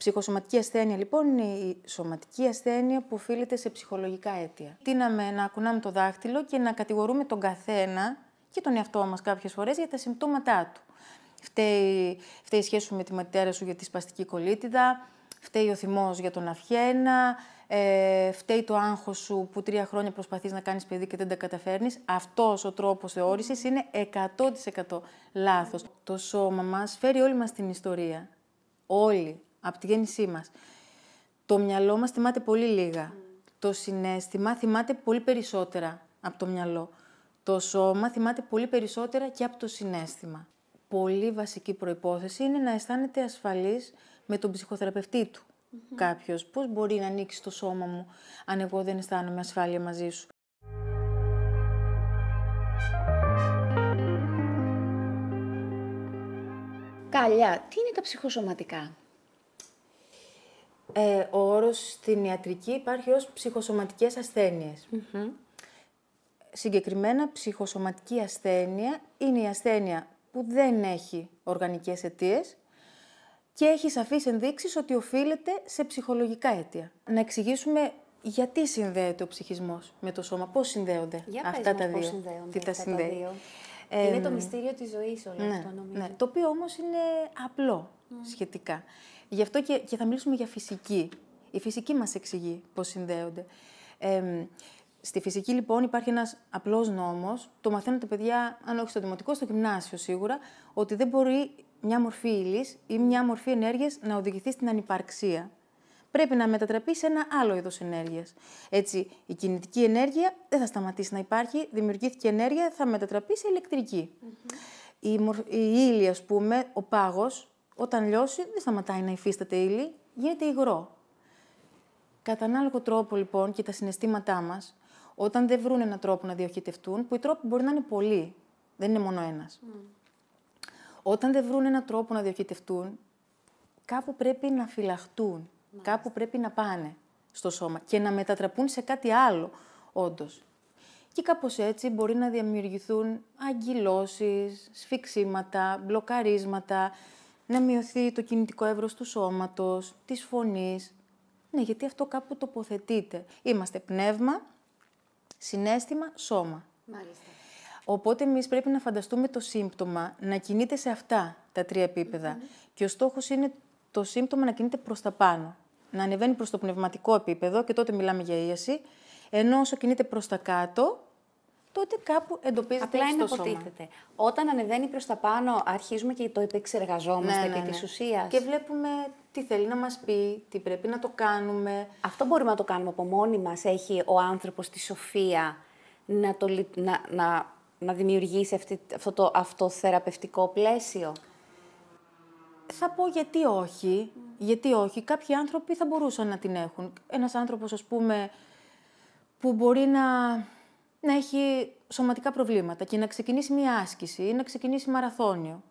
Ψυχοσωματική ασθένεια λοιπόν είναι η σωματική ασθένεια που οφείλεται σε ψυχολογικά αίτια. Τίναμε να ακουνάμε το δάχτυλο και να κατηγορούμε τον καθένα και τον εαυτό μας κάποιες φορές για τα συμπτώματά του. Φταίει, φταίει η σχέση σου με τη ματέρα σου για τη σπαστική κολίτιδα, φταίει ο θυμός για τον αυχένα, ε, φταίει το άγχος σου που τρία χρόνια προσπαθείς να κάνεις παιδί και δεν τα καταφέρνεις. Αυτός ο τρόπος θεώρησης είναι 100% λάθος. Το σώμα μας φέρει όλη μας την ιστορία. Όλοι από τη γέννησή μας. Το μυαλό μας θυμάται πολύ λίγα. Το συνέστημα θυμάται πολύ περισσότερα από το μυαλό. Το σώμα θυμάται πολύ περισσότερα και από το συνέστημα. Πολύ βασική προϋπόθεση είναι να αισθάνεται ασφαλής με τον ψυχοθεραπευτή του. Κάποιος, πώς μπορεί να ανοίξει το σώμα μου αν εγώ δεν αισθάνομαι ασφάλεια μαζί σου. Καλιά, τι είναι τα ψυχοσωματικά. Ε, ο όρος στην ιατρική υπάρχει ως ψυχοσωματικές Συγκεκριμένα, ψυχοσωματική ασθένεια είναι η ασθένεια που δεν έχει οργανικές αιτίες και έχει σαφείς ενδείξεις ότι οφείλεται σε ψυχολογικά αίτια. Να εξηγήσουμε γιατί συνδέεται ο ψυχισμός με το σώμα, πώς συνδέονται αυτά τα δύο. τα ε, Δύο. είναι το μυστήριο της ζωής όλο ναι, αυτό ναι. νομίζω. Το οποίο όμως είναι απλό σχετικά. Γι' αυτό και, και θα μιλήσουμε για φυσική. Η φυσική μας εξηγεί πώς συνδέονται. Ε, Στη φυσική λοιπόν υπάρχει ένας απλός νόμος, Το μαθαίνουν τα παιδιά, αν όχι στο δημοτικό, στο γυμνάσιο σίγουρα, ότι δεν μπορεί μια μορφή ύλης ή μια μορφή ενέργειας να οδηγηθεί στην ανυπαρξία. Πρέπει να μετατραπεί σε ένα άλλο είδος ενέργειας. Έτσι, η μια μορφη ενεργειας να οδηγηθει στην ανυπαρξια πρεπει να μετατραπει ενέργεια δεν θα σταματήσει να υπάρχει. Δημιουργήθηκε ενέργεια, θα μετατραπεί σε ηλεκτρικη Η, η ύλη, ας πούμε, ο πάγος, όταν λιώσει δεν σταματάει να υφίσταται ύλη, γίνεται υγρό. Κατά ανάλογο τρόπο λοιπόν και τα συναισθήματά μας, όταν δεν βρουν έναν τρόπο να διοχετευτούν, που οι τρόποι μπορεί να είναι πολλοί, δεν είναι μόνο ένας. Mm. Όταν δεν βρουν έναν τρόπο να διοχετευτούν, κάπου πρέπει να φυλαχτούν, κάπου πρέπει να πάνε στο σώμα και να μετατραπούν σε κάτι άλλο, όντως. Και κάπως έτσι μπορεί να δημιουργηθούν αγκυλώσει, σφιξίματα, μπλοκαρίσματα, να μειωθεί το κινητικό εύρος του σώματος, της φωνής. Ναι, γιατί αυτό κάπου τοποθετείται. Είμαστε πνεύμα, συνέστημα, σώμα. Οπότε εμείς πρέπει να φανταστούμε το σύμπτωμα να κινείται σε αυτά τα τρία επίπεδα. Και ο στόχος είναι το σύμπτωμα να κινείται προς τα πάνω. Να ανεβαίνει προς το πνευματικό επίπεδο και τότε μιλάμε για ίαση. Ενώ όσο κινείται προς τα κάτω, τότε κάπου εντοπίζεται Απλά είναι αποτίθεται. Όταν ανεβαίνει προς τα πάνω, αρχίζουμε και το επεξεργαζόμαστε ναι, επί ναι, ναι. της ουσίας. Και βλέπουμε τι θέλει να μας πει, τι πρέπει να το κάνουμε. Αυτό μπορούμε να το κάνουμε από μόνοι μας, Έχει ο άνθρωπος τη σοφία να, το, να, να, να δημιουργήσει αυτή, αυτό το αυτοθεραπευτικό πλαίσιο. Θα πω γιατί όχι. Γιατί όχι. Κάποιοι άνθρωποι θα μπορούσαν να την έχουν. Ένας άνθρωπος, ας πούμε, που μπορεί να να έχει σωματικά προβλήματα και να ξεκινήσει μία άσκηση ή να ξεκινήσει μαραθώνιο.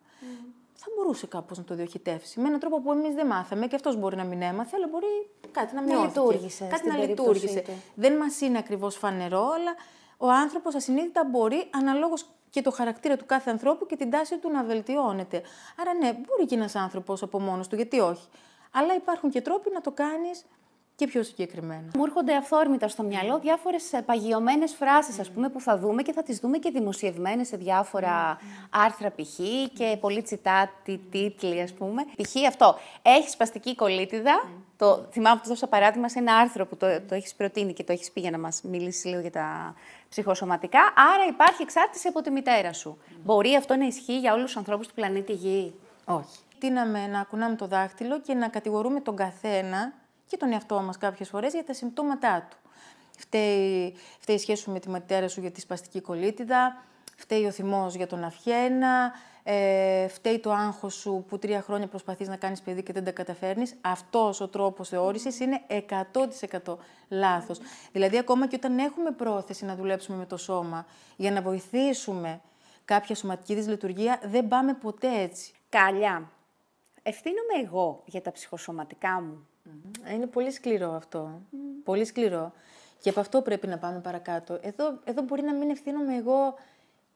Θα μπορούσε κάπως να το διοχετεύσει. Με έναν τρόπο που εμείς δεν μάθαμε και αυτός μπορεί να μην έμαθε, αλλά μπορεί κάτι να να λειτουργήσε. Κάτι να λειτουργήσε. Δεν μας είναι ακριβώς φανερό, αλλά ο άνθρωπος ασυνείδητα μπορεί αναλόγως και το χαρακτήρα του κάθε ανθρώπου και την τάση του να βελτιώνεται. Άρα, ναι, μπορεί και ένας άνθρωπος από μόνος του, γιατί όχι. Αλλά υπάρχουν και τρόποι να το κάνεις και πιο συγκεκριμένα. Μου έρχονται αυθόρμητα στο μυαλό διάφορες παγιωμένες φράσεις, mm. ας πούμε, που θα δούμε και θα τις δούμε και δημοσιευμένες σε διάφορα ναι. άρθρα π.χ. και πολύ τσιτάτη τίτλοι, ας πούμε. Π.χ. αυτό. Έχει σπαστική κολίτιδα. Mm. Ναι. Το, θυμάμαι που δώσα παράδειγμα σε ένα άρθρο που το, το έχεις προτείνει και το έχεις πει για να μας μιλήσεις λίγο για τα ψυχοσωματικά. Άρα υπάρχει εξάρτηση από τη μητέρα σου. Ναι. Μπορεί αυτό να ισχύει για όλους τους ανθρώπους του πλανήτη Γη. Όχι. Τίναμε να κουνάμε το δάχτυλο και να κατηγορούμε τον καθένα και τον εαυτό μας κάποιες φορές για τα συμπτώματά του. Φταίει, φταίει η σχέση σου με τη ματέρα σου για τη σπαστική κολίτιδα, φταίει ο θυμός για τον αυχένα, ε, φταίει το άγχος σου που τρία χρόνια προσπαθείς να κάνεις παιδί και δεν τα καταφέρνεις. Αυτός ο τρόπος θεώρησης είναι 100% λάθος. Δηλαδή ακόμα και όταν έχουμε πρόθεση να δουλέψουμε με το σώμα για να βοηθήσουμε κάποια σωματική δυσλειτουργία, δεν πάμε ποτέ έτσι. Καλιά, ευθύνομαι εγώ για τα ψυχοσωματικά μου είναι πολύ σκληρό αυτό. Πολύ σκληρό. Και από αυτό πρέπει να πάμε παρακάτω. Εδώ, εδώ μπορεί να μην ευθύνομαι εγώ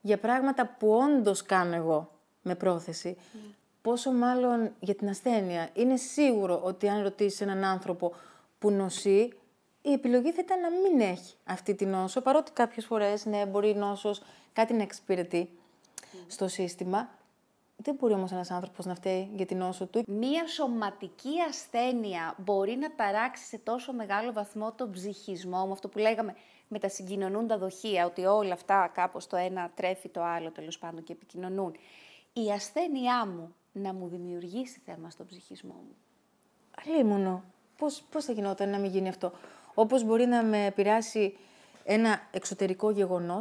για πράγματα που όντως κάνω εγώ με πρόθεση. Πόσο μάλλον για την ασθένεια. Είναι σίγουρο ότι αν ρωτήσεις έναν άνθρωπο που νοσεί, η επιλογή θα ήταν να μην έχει αυτή την νόσο, παρότι κάποιες φορές ναι, μπορεί η νόσος κάτι να εξυπηρετεί στο σύστημα. Δεν μπορεί όμως ένας άνθρωπος να φταίει για την νόσο του. Μία σωματική ασθένεια μπορεί να ταράξει σε τόσο μεγάλο βαθμό τον ψυχισμό, μου. αυτό που λέγαμε με τα συγκοινωνούντα δοχεία, ότι όλα αυτά κάπως το ένα τρέφει το άλλο τέλος πάντων και επικοινωνούν. Η ασθένειά μου να μου δημιουργήσει θέμα στον ψυχισμό μου. Αλίμονο. Πώς θα γινόταν να μην γίνει αυτό. Όπως μπορεί να με πειράσει ένα εξωτερικό γεγονός,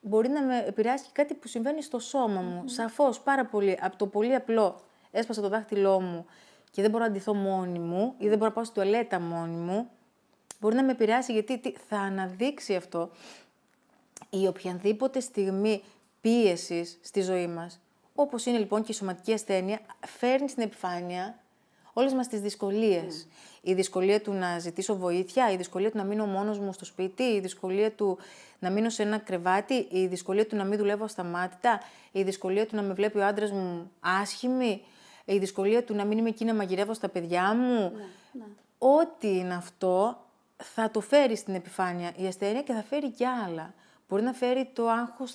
μπορεί να με επηρεάσει και κάτι που συμβαίνει στο σώμα μου. Mm. Σαφώς πάρα πολύ. Από το πολύ απλό έσπασα το δάχτυλό μου και δεν μπορώ να ντυθώ μόνη μου ή δεν μπορώ να πάω στη τουαλέτα μόνη μου. Μπορεί να με επηρεάσει γιατί τι, θα αναδείξει αυτό η οποιαδήποτε στιγμή πίεσης στη ζωή μας. Όπως είναι λοιπόν και η σωματική ασθένεια, φέρνει στην επιφάνεια όλες μας τις δυσκολίες. Ναι. Η δυσκολία του να ζητήσω βοήθεια, η δυσκολία του να μείνω μόνος μου στο σπίτι, η δυσκολία του να μείνω σε ένα κρεβάτι, η δυσκολία του να μην δουλεύω ασταμάτητα, η δυσκολία του να με βλέπει ο άντρας μου άσχημη, η δυσκολία του να μην είμαι εκεί να μαγειρεύω στα παιδιά μου. Ναι, ναι. Ό,τι είναι αυτό θα το φέρει στην επιφάνεια η ασθένεια και θα φέρει κι άλλα. Μπορεί να φέρει το άγχος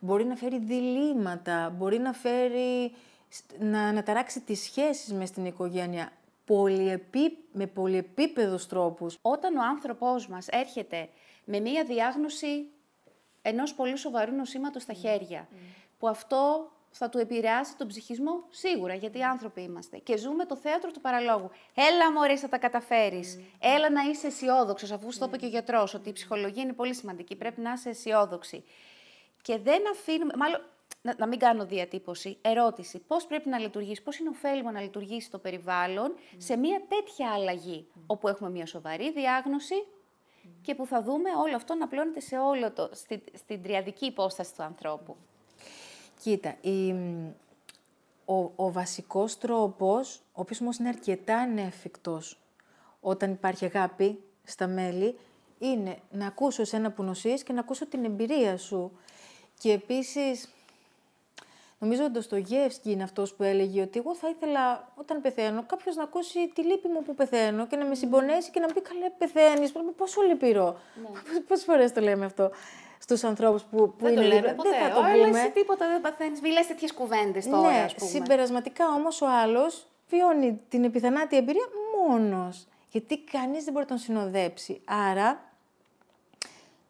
μπορεί να φέρει διλήμματα, μπορεί να φέρει να αναταράξει τις σχέσεις μες στην οικογένεια πολυεπί... με πολυεπίπεδους τρόπους. Όταν ο άνθρωπός μας έρχεται με μία διάγνωση ενός πολύ σοβαρού νοσήματος στα mm. χέρια, mm. που αυτό θα του επηρεάσει τον ψυχισμό σίγουρα, γιατί άνθρωποι είμαστε. Και ζούμε το θέατρο του παραλόγου. Έλα, μωρέ, θα τα καταφέρεις. Mm. Έλα να είσαι αισιόδοξος, αφού mm. το είπε και ο γιατρός, ότι η ψυχολογία είναι πολύ σημαντική. Πρέπει να είσαι αισιόδοξη. Και δεν αφήνουμε. Μάλλον να, μην κάνω διατύπωση, ερώτηση. Πώς πρέπει να λειτουργήσει, πώς είναι ωφέλιμο να λειτουργήσει το περιβάλλον σε μια τέτοια αλλαγή, όπου έχουμε μια σοβαρή διάγνωση και που θα δούμε όλο αυτό να πλώνεται σε όλο το, στη, στην τριαδική υπόσταση του ανθρώπου. Κοίτα, η, ο, ο βασικός τρόπος, ο οποίος όμως είναι αρκετά ανέφικτος όταν υπάρχει αγάπη στα μέλη, είναι να ακούσω εσένα που νοσείς και να ακούσω την εμπειρία σου. Και επίσης, Νομίζω ότι το Γεύσκι είναι αυτός που έλεγε ότι εγώ θα ήθελα όταν πεθαίνω κάποιος να ακούσει τη λύπη μου που πεθαίνω και να με ναι. συμπονέσει και να μου πει καλέ πεθαίνεις. Πόσο λυπηρό. Ναι. Πόσες φορές το λέμε αυτό στους ανθρώπους που, που δεν είναι λύπη. Δεν θα το πούμε. Εσύ τίποτα δεν παθαίνεις. Μιλά τέτοιες κουβέντες τώρα. Ναι, ας πούμε. συμπερασματικά όμως ο άλλος βιώνει την επιθανάτη εμπειρία μόνος. Γιατί κανείς δεν μπορεί να τον συνοδέψει. Άρα.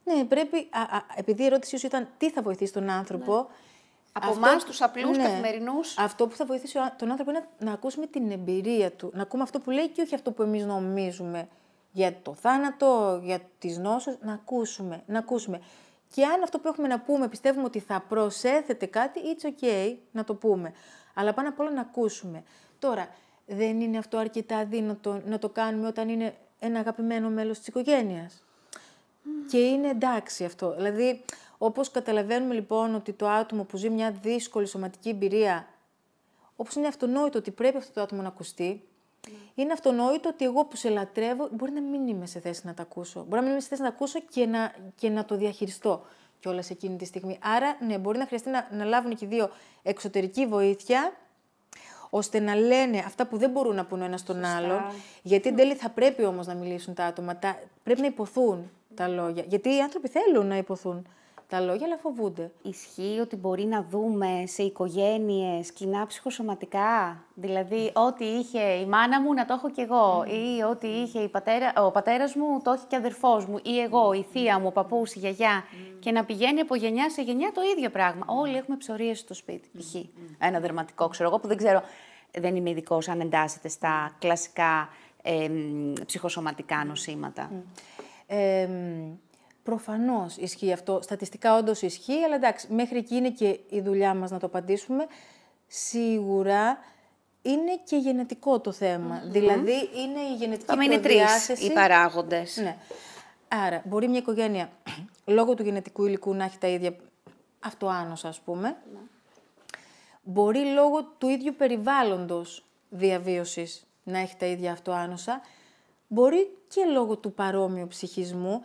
Ναι, πρέπει. Α, α, επειδή η ερώτησή σου ήταν τι θα βοηθήσει τον άνθρωπο, ναι από εμά, τους απλούς, ναι. καθημερινούς. Αυτό που θα βοηθήσει τον άνθρωπο είναι να ακούσουμε την εμπειρία του, να ακούμε αυτό που λέει και όχι αυτό που εμείς νομίζουμε για το θάνατο, για τις νόσους. να ακούσουμε, να ακούσουμε. Και αν αυτό που έχουμε να πούμε πιστεύουμε ότι θα προσέθετε κάτι, it's ok να το πούμε. Αλλά πάνω απ' όλα να ακούσουμε. Τώρα, δεν είναι αυτό αρκετά δύνατο να το κάνουμε όταν είναι ένα αγαπημένο μέλος της οικογένειας. Και είναι εντάξει αυτό. Δηλαδή, όπως καταλαβαίνουμε λοιπόν ότι το άτομο που ζει μια δύσκολη σωματική εμπειρία, όπως είναι αυτονόητο ότι πρέπει αυτό το άτομο να ακουστεί, ναι. είναι αυτονόητο ότι εγώ που σε λατρεύω μπορεί να μην είμαι σε θέση να τα ακούσω. Μπορεί να μην είμαι σε θέση να τα ακούσω και να, και να το διαχειριστώ κιόλας εκείνη τη στιγμή. Άρα, ναι, μπορεί να χρειαστεί να, να λάβουν και δύο εξωτερική βοήθεια, ώστε να λένε αυτά που δεν μπορούν να πούνε ο ένας τον άλλον. Γιατί εν ναι. τέλει θα πρέπει όμως να μιλήσουν τα άτομα. πρέπει να υποθούν τα ναι. λόγια. Γιατί οι άνθρωποι θέλουν να υποθούν τα λόγια, αλλά φοβούνται. Ισχύει ότι μπορεί να δούμε σε οικογένειες κοινά ψυχοσωματικά. Δηλαδή, mm. ό,τι είχε η μάνα μου να το έχω κι εγώ, mm. η πατέρα, ο πατέρας μου το έχει και ο αδερφός μου, ή εγώ, η θεία μου, ο παππούς, η γιαγιά. Mm. Και να πηγαίνει από γενιά σε γενιά το ίδιο πράγμα. Όλοι έχουμε ψωρίες στο σπίτι. Π.χ. ένα δερματικό, ξέρω εγώ, που δεν ξέρω. Δεν είμαι ειδικός αν εντάσσεται στα κλασικά ψυχοσωματικά νοσήματα. Ε, Προφανώς ισχύει αυτό. Στατιστικά όντως ισχύει, αλλά εντάξει, μέχρι εκεί είναι και η δουλειά μας να το απαντήσουμε. Σίγουρα είναι και γενετικό το θέμα. Mm Δηλαδή είναι η γενετική Άμα είναι τρεις οι παράγοντες. Ναι. Άρα μπορεί μια οικογένεια λόγω του γενετικού υλικού να έχει τα ίδια αυτοάνωσα, ας πούμε. Ναι. Μπορεί λόγω του ίδιου περιβάλλοντος διαβίωσης να έχει τα ίδια αυτοάνωσα. Μπορεί και λόγω του παρόμοιου ψυχισμού.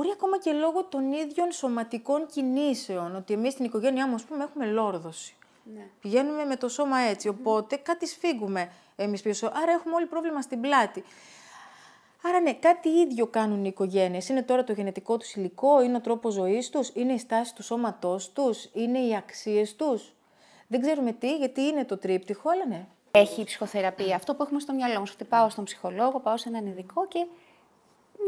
Μπορεί ακόμα και λόγω των ίδιων σωματικών κινήσεων. Ότι εμείς στην οικογένειά μου, ας πούμε, έχουμε λόρδωση. Ναι. Πηγαίνουμε με το σώμα έτσι. Οπότε κάτι σφίγγουμε εμείς πίσω. Άρα έχουμε όλοι πρόβλημα στην πλάτη. Άρα ναι, κάτι ίδιο κάνουν οι οικογένειες. Είναι τώρα το γενετικό τους υλικό, είναι ο τρόπος ζωής τους, είναι η στάση του σώματός τους, είναι οι αξίες τους. Δεν ξέρουμε τι, γιατί είναι το τρίπτυχο, αλλά ναι. Έχει ψυχοθεραπεία αυτό που έχουμε στο μυαλό μας. Ότι πάω στον ψυχολόγο, πάω σε έναν ειδικό και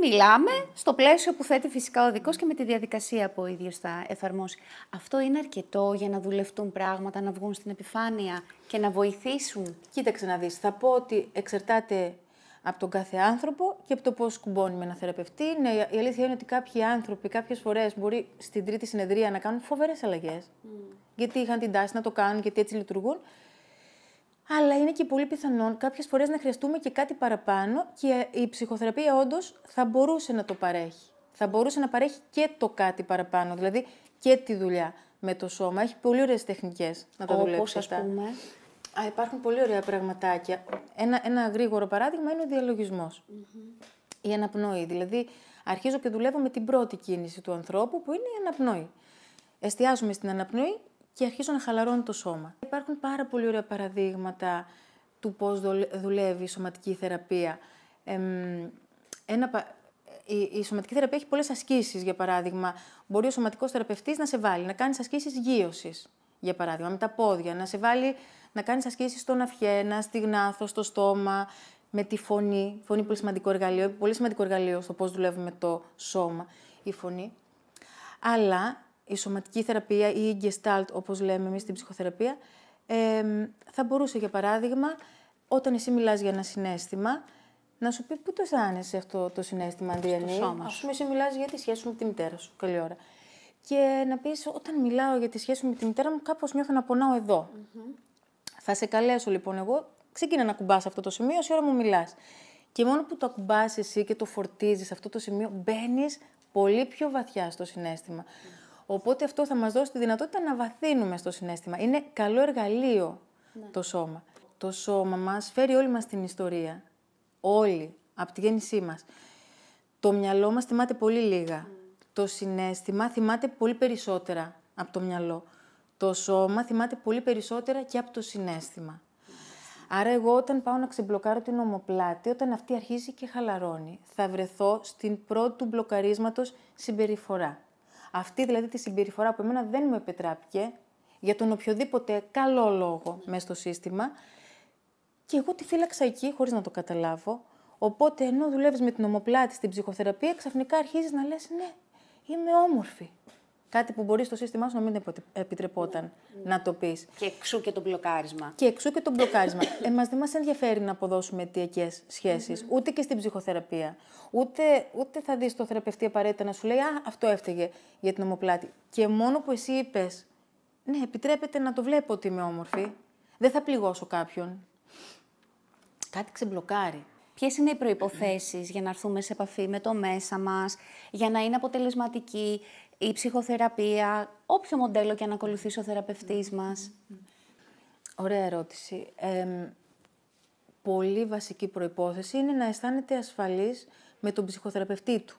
μιλάμε στο πλαίσιο που θέτει φυσικά ο δικός και με τη διαδικασία που ο ίδιος θα εφαρμόσει. Αυτό είναι αρκετό για να δουλευτούν πράγματα, να βγουν στην επιφάνεια και να βοηθήσουν. Κοίταξε να δεις, θα πω ότι εξαρτάται από τον κάθε άνθρωπο και από το πώς κουμπώνει με ένα θεραπευτή. Ναι, η αλήθεια είναι ότι κάποιοι άνθρωποι κάποιες φορές μπορεί στην τρίτη συνεδρία να κάνουν φοβερές αλλαγές. Γιατί είχαν την τάση να το κάνουν, γιατί έτσι λειτουργούν αλλά είναι και πολύ πιθανόν Κάποιες φορές να χρειαστούμε και κάτι παραπάνω και η ψυχοθεραπεία όντως θα μπορούσε να το παρέχει. Θα μπορούσε να παρέχει και το κάτι παραπάνω, δηλαδή και τη δουλειά με το σώμα. Έχει πολύ ωραίες τεχνικές να τα δουλέψει πούμε. Α, υπάρχουν πολύ ωραία πραγματάκια. Ένα, ένα γρήγορο παράδειγμα είναι ο διαλογισμός. Η αναπνοή. Δηλαδή, αρχίζω και δουλεύω με την πρώτη κίνηση του ανθρώπου που είναι η αναπνοή. Εστιάζουμε στην αναπνοή και αρχίζω να χαλαρώνω το σώμα. Υπάρχουν πάρα πολύ ωραία παραδείγματα του πώς δουλεύει η σωματική θεραπεία. Ε, η, η σωματική θεραπεία έχει πολλές ασκήσεις, για παράδειγμα. Μπορεί ο σωματικός θεραπευτής να σε βάλει να κάνεις ασκήσεις γύρωσης, για παράδειγμα, με τα πόδια. Να σε βάλει να κάνεις ασκήσεις στον αυχένα, στη γνάθο, στο στόμα, με τη φωνή. φωνή πολύ σημαντικό εργαλείο, πολύ σημαντικό εργαλείο στο πώς δουλεύουμε το σώμα, η φωνή. Αλλά η σωματική θεραπεία ή η gestalt, όπως λέμε εμείς στην ψυχοθεραπεία, ε, θα μπορούσε, για παράδειγμα, όταν εσύ μιλάς για ένα συνέστημα, να σου πει πού το αισθάνεσαι αυτό το συνέστημα, αν Στο Ας πούμε, εσύ μιλάς για τη σχέση μου με τη μητέρα σου. Καλή ώρα. Και να πεις, όταν μιλάω για τη σχέση μου με τη μητέρα μου, κάπως νιώθω να πονάω Θα σε καλέσω, λοιπόν, εγώ, ξεκίνα να κουμπάς αυτό το σημείο, όση ώρα μου μιλάς. Και μόνο που το ακουμπάς εσύ και το φορτίζεις αυτό το σημείο, μπαίνεις πολύ πιο βαθιά στο συνεστημα Οπότε αυτό θα μας δώσει τη δυνατότητα να βαθύνουμε στο συνέστημα. Είναι καλό εργαλείο ναι. το σώμα. Το σώμα μας φέρει όλη μας την ιστορία. Όλοι, από τη γέννησή μας. Το μυαλό μας θυμάται πολύ λίγα. Mm. Το συνέστημα θυμάται πολύ περισσότερα από το μυαλό. Το σώμα θυμάται πολύ περισσότερα και από το συνέστημα. Άρα εγώ όταν πάω να ξεμπλοκάρω την ομοπλάτη, όταν αυτή αρχίζει και χαλαρώνει, θα βρεθώ στην πρώτη του μπλοκαρίσματος συμπεριφορά. Αυτή δηλαδή τη συμπεριφορά που εμένα δεν μου επιτράπηκε για τον οποιοδήποτε καλό λόγο μέσα στο σύστημα και εγώ τη φύλαξα εκεί χωρίς να το καταλάβω. Οπότε ενώ δουλεύεις με την ομοπλάτη στην ψυχοθεραπεία ξαφνικά αρχίζεις να λες ναι, είμαι όμορφη. Κάτι που μπορεί στο σύστημά σου να μην επιτρεπόταν να το πεις. Και εξού και το μπλοκάρισμα. Και εξού και το μπλοκάρισμα. Εμά δεν μας ενδιαφέρει να αποδώσουμε αιτιακές ούτε και στην ψυχοθεραπεία. Ούτε, ούτε θα δεις το θεραπευτή απαραίτητα να σου λέει Α, αυτό έφταιγε για την ομοπλάτη. Και μόνο που εσύ είπες, Ναι, επιτρέπεται να το βλέπω ότι είμαι όμορφη. Δεν θα πληγώσω κάποιον. Κάτι ξεμπλοκάρει. Ποιες είναι οι προποθέσει για να έρθουμε σε επαφή με το μέσα μας, για να είναι αποτελεσματική, η ψυχοθεραπεία, όποιο μοντέλο και αν ακολουθήσει ο θεραπευτής μας. Ωραία ερώτηση. πολύ βασική προϋπόθεση είναι να αισθάνεται ασφαλής με τον ψυχοθεραπευτή του.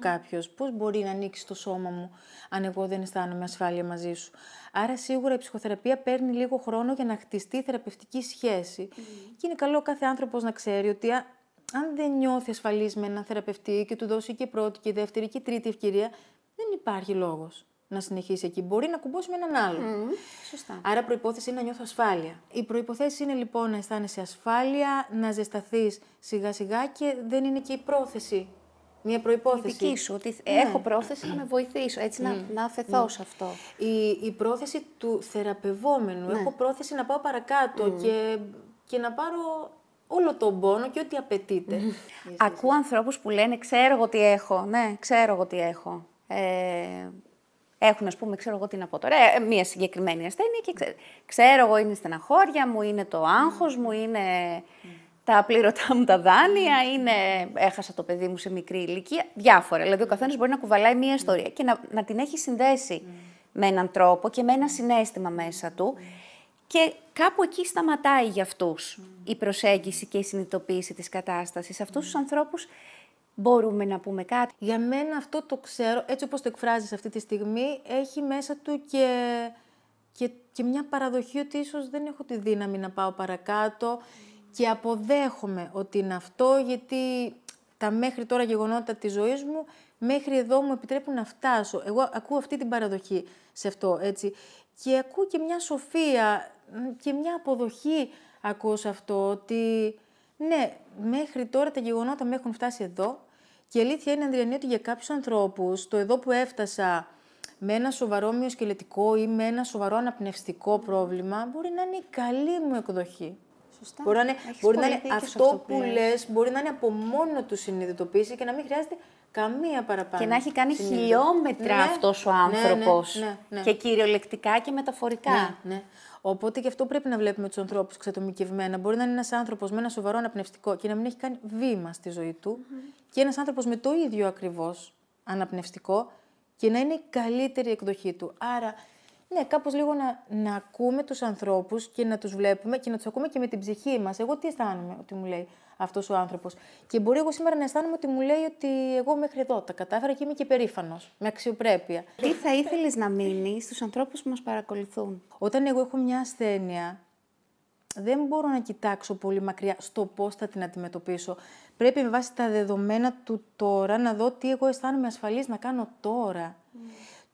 Mm-hmm. πώς μπορεί να ανοίξει το σώμα μου αν εγώ δεν αισθάνομαι ασφάλεια μαζί σου. Άρα σίγουρα η ψυχοθεραπεία παίρνει λίγο χρόνο για να χτιστεί θεραπευτική σχέση. Και είναι καλό κάθε άνθρωπος να ξέρει ότι αν δεν νιώθει ασφαλής με έναν θεραπευτή και του δώσει και πρώτη και δεύτερη και τρίτη ευκαιρία, δεν υπάρχει λόγος να συνεχίσει εκεί. Μπορεί να κουμπώσει με έναν άλλο. Mm, σωστά. Άρα, προπόθεση είναι να νιώθω ασφάλεια. Η προποθέσει είναι λοιπόν να αισθάνεσαι ασφάλεια, να ζεσταθείς σιγά-σιγά και δεν είναι και η πρόθεση. Μια προπόθεση. Δική σου, ότι ναι. έχω πρόθεση να με βοηθήσω, έτσι να, ναι. να αφαιθώ ναι. σε αυτό. Η, η πρόθεση του θεραπευόμενου. Έχω πρόθεση να πάω παρακάτω και, και να πάρω όλο τον πόνο και ό,τι απαιτείται. Ακούω ανθρώπους που λένε Ξέρω εγώ έχω. Ναι, ξέρω εγώ έχω. Ε, έχουν, ας πούμε, ξέρω εγώ τι να πω τώρα, ε, ε, μία συγκεκριμένη ασθένεια και ξέρω, ξέρω εγώ είναι στεναχώρια μου, είναι το άγχος μου, είναι τα πλήρωτά μου τα δάνεια, είναι έχασα το παιδί μου σε μικρή ηλικία, διάφορα. Δηλαδή ο καθένας μπορεί να κουβαλάει μία ιστορία και να, να την έχει συνδέσει με έναν τρόπο και με ένα συνέστημα μέσα του. Και κάπου εκεί σταματάει για αυτούς η προσέγγιση και η συνειδητοποίηση της κατάστασης. Αυτούς τους ανθρώπους μπορούμε να πούμε κάτι. Για μένα αυτό το ξέρω, έτσι όπως το εκφράζεις αυτή τη στιγμή, έχει μέσα του και, και, και μια παραδοχή ότι ίσως δεν έχω τη δύναμη να πάω παρακάτω και αποδέχομαι ότι είναι αυτό γιατί τα μέχρι τώρα γεγονότα της ζωής μου μέχρι εδώ μου επιτρέπουν να φτάσω. Εγώ ακούω αυτή την παραδοχή σε αυτό, έτσι. Και ακούω και μια σοφία και μια αποδοχή ακούω σε αυτό ότι ναι, μέχρι τώρα τα γεγονότα με έχουν φτάσει εδώ, και η αλήθεια είναι, Ανδριανή, ότι για κάποιους ανθρώπους το εδώ που έφτασα με ένα σοβαρό μυοσκελετικό ή με ένα σοβαρό αναπνευστικό πρόβλημα μπορεί να είναι η καλή μου εκδοχή. Σωστά. Μπορεί να είναι, Έχεις μπορεί να ειναι μπορει αυτό, αυτο που λε, μπορεί να είναι από μόνο του συνειδητοποίηση και να μην χρειάζεται καμία παραπάνω. Και να έχει κάνει χιλιόμετρα ναι, αυτός ο ναι, ναι, άνθρωπος. Ναι, ναι, και κυριολεκτικά και μεταφορικά. Ναι, ναι. Οπότε και αυτό πρέπει να βλέπουμε τους ανθρώπους ξετομικευμένα. Μπορεί να είναι ένας άνθρωπος με ένα σοβαρό αναπνευστικό και να μην έχει κάνει βήμα στη ζωή του, και ένας άνθρωπος με το ίδιο ακριβώς αναπνευστικό και να είναι η καλύτερη εκδοχή του. Άρα, ναι, κάπως λίγο να, να ακούμε τους ανθρώπους και να τους βλέπουμε και να τους ακούμε και με την ψυχή μας. Εγώ τι αισθάνομαι ότι μου λέει αυτός ο άνθρωπος. Και μπορεί εγώ σήμερα να αισθάνομαι ότι μου λέει ότι εγώ μέχρι εδώ τα κατάφερα και είμαι και περήφανος, με αξιοπρέπεια. Τι θα ήθελες να μείνει στους ανθρώπους που μας παρακολουθούν. Όταν εγώ έχω μια ασθένεια, δεν μπορώ να κοιτάξω πολύ μακριά στο πώς θα την αντιμετωπίσω. Πρέπει με βάση τα δεδομένα του τώρα να δω τι εγώ αισθάνομαι ασφαλής να κάνω τώρα.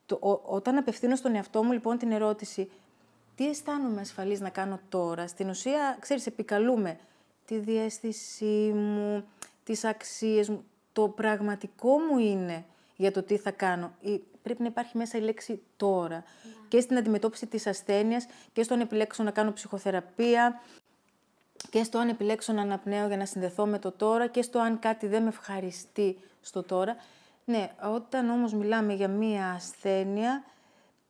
Το, όταν απευθύνω στον εαυτό μου λοιπόν την ερώτηση, τι αισθάνομαι ασφαλής να κάνω τώρα, στην ουσία, ξέρεις, επικαλούμε τη διέστησή μου, τις αξίες μου, το πραγματικό μου είναι για το τι θα κάνω. Πρέπει να υπάρχει μέσα η λέξη τώρα ναι. και στην αντιμετώπιση της ασθένειας και στο αν επιλέξω να κάνω ψυχοθεραπεία και στο αν επιλέξω να αναπνέω για να συνδεθώ με το τώρα και στο αν κάτι δεν με ευχαριστεί στο τώρα. Ναι, όταν όμως μιλάμε για μία ασθένεια,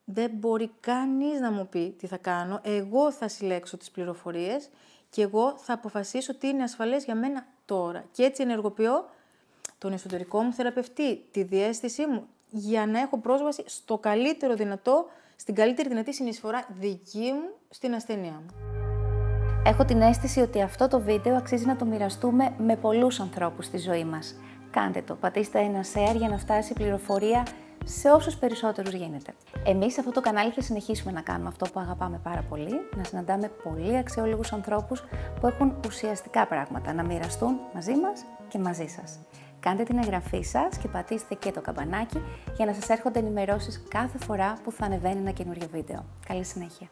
δεν μπορεί κανείς να μου πει τι θα κάνω. Εγώ θα συλλέξω τις πληροφορίες και εγώ θα αποφασίσω τι είναι ασφαλές για μένα τώρα. Και έτσι ενεργοποιώ τον εσωτερικό μου θεραπευτή, τη διέστησή μου, για να έχω πρόσβαση στο καλύτερο δυνατό, στην καλύτερη δυνατή συνεισφορά δική μου στην ασθενεία μου. Έχω την αίσθηση ότι αυτό το βίντεο αξίζει να το μοιραστούμε με πολλούς ανθρώπους στη ζωή μας. Κάντε το, πατήστε ένα share για να φτάσει η πληροφορία σε όσους περισσότερους γίνεται. Εμείς σε αυτό το κανάλι θα συνεχίσουμε να κάνουμε αυτό που αγαπάμε πάρα πολύ, να συναντάμε πολύ αξιόλογους ανθρώπους που έχουν ουσιαστικά πράγματα να μοιραστούν μαζί μας και μαζί σας. Κάντε την εγγραφή σας και πατήστε και το καμπανάκι για να σας έρχονται ενημερώσεις κάθε φορά που θα ανεβαίνει ένα καινούριο βίντεο. Καλή συνέχεια!